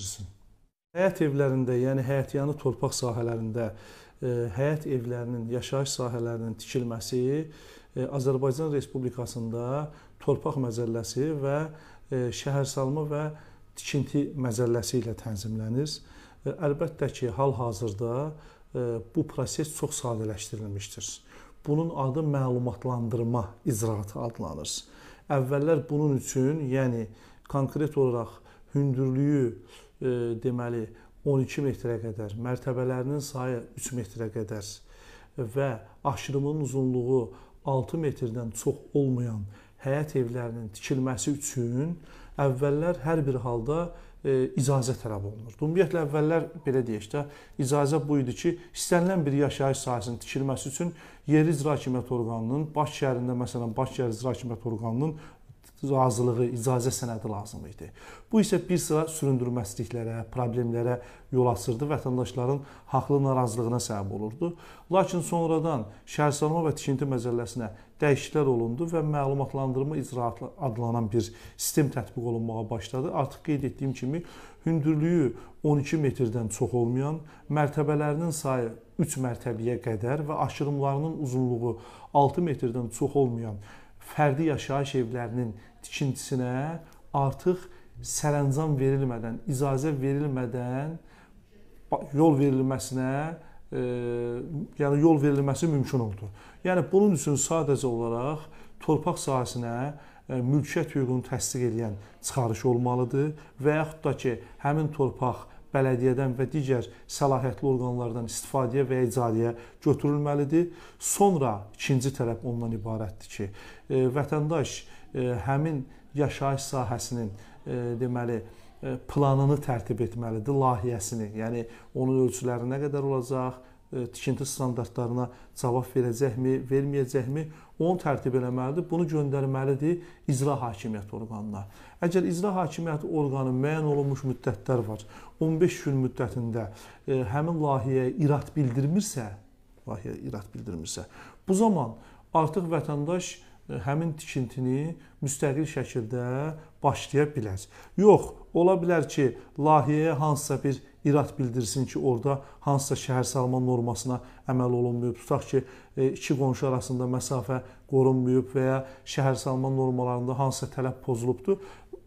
yetişdirsin. Həyət evlərində, yəni həyətyanı torpaq sahələrində e, həyət evlərinin, yaşayış sahələrinin tikilməsi e, Azərbaycan Respublikasında torpaq məzəlləsi və e, şəhərsalma və tikinti məzəlləsi ilə tənzimlənir. Əlbəttə ki, hal-hazırda bu proses çox sadələşdirilmişdir. Bunun adı məlumatlandırma icraatı adlanır. Əvvəllər bunun üçün, yəni konkret olaraq hündürlüyü deməli 12 metrə qədər, mərtəbələrinin sayı 3 metrə qədər və aşırımın uzunluğu 6 metrdən çox olmayan həyət evlərinin tikilməsi üçün əvvəllər hər bir halda e, icazə tələb olunurdu. Ümumiyyətlə əvvəllər belə deyək də, icazə bu idi ki, istənilən bir yaşayış sahəsinin tikilməsi üçün Yerli İcra Hakimiyyət orqanının Baş şəhərində məsələn Baş şəhər İcra Hakimiyyət orqanının razılığı, icazə sənədi lazım idi. Bu isə bir sıra süründürməzliklərə, problemlərə yol açırdı, vətəndaşların haqlı narazılığına səbəb olurdu. Lakin sonradan şəhərsalma və tikinti məcəlləsinə dəyişikliklər olundu və məlumatlandırma icraatı adlanan bir sistem tətbiq olunmağa başladı. Artıq qeyd etdiyim kimi hündürlüyü 12 metrdən çox olmayan, mərtəbələrinin sayı 3 mərtəbəyə qədər və aşırımlarının uzunluğu 6 metrdən çox olmayan fərdi yaşayış evlərinin tikintisinə artıq sərəncam verilmədən, icazə verilmədən yol verilməsinə e, yəni yol verilməsi mümkün oldu. Yəni bunun üçün sadəcə olaraq torpaq sahəsinə e, mülkiyyət hüququnu təsdiq edən çıxarış olmalıdır və yaxud da ki, həmin torpaq bələdiyyədən və digər səlahiyyətli orqanlardan istifadəyə və icadiyə götürülməlidir. Sonra ikinci tərəf ondan ibarətdir ki, e, vətəndaş e, həmin yaşayış sahəsinin e, deməli planını tərtib etməlidir, layihəsini. Yəni onun ölçüləri nə qədər olacaq, E, tikinti standartlarına cavab verəcəkmi, verməyəcəkmi, onu tərtib eləməlidir. Bunu göndərməlidir icra hakimiyyəti orqanına. Əgər icra hakimiyyəti orqanı müəyyən olunmuş müddətlər var, 15 gün müddətində e, həmin layihəyə irad bildirmirsə, layihəyə irad bildirmirsə, bu zaman artıq vətəndaş e, həmin tikintini müstəqil şəkildə başlaya bilər. Yox, ola bilər ki, layihəyə hansısa bir İrad bildirsin ki, orada hansısa şəhər salma normasına əməl olunmayıb. Tutaq ki, e, iki qonşu arasında məsafə qorunmayıb və ya şəhər salma normalarında hansısa tələb pozulubdur.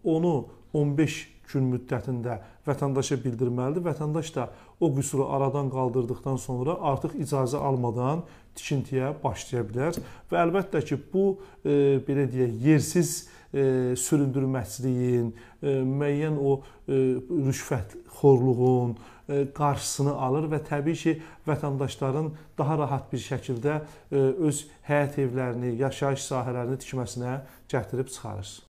Onu 15 gün müddətində vətəndaşa bildirməlidir. Vətəndaş da o qüsuru aradan qaldırdıqdan sonra artıq icazə almadan tikintiyə başlaya bilər və əlbəttə ki, bu e, belə deyək, yersiz e, süründürməçiliyin, e, müəyyən o e, rüşvətxorluğun e, qarşısını alır və təbii ki, vətəndaşların daha rahat bir şəkildə e, öz həyat evlərini, yaşayış sahələrini tikməsinə gətirib çıxarır.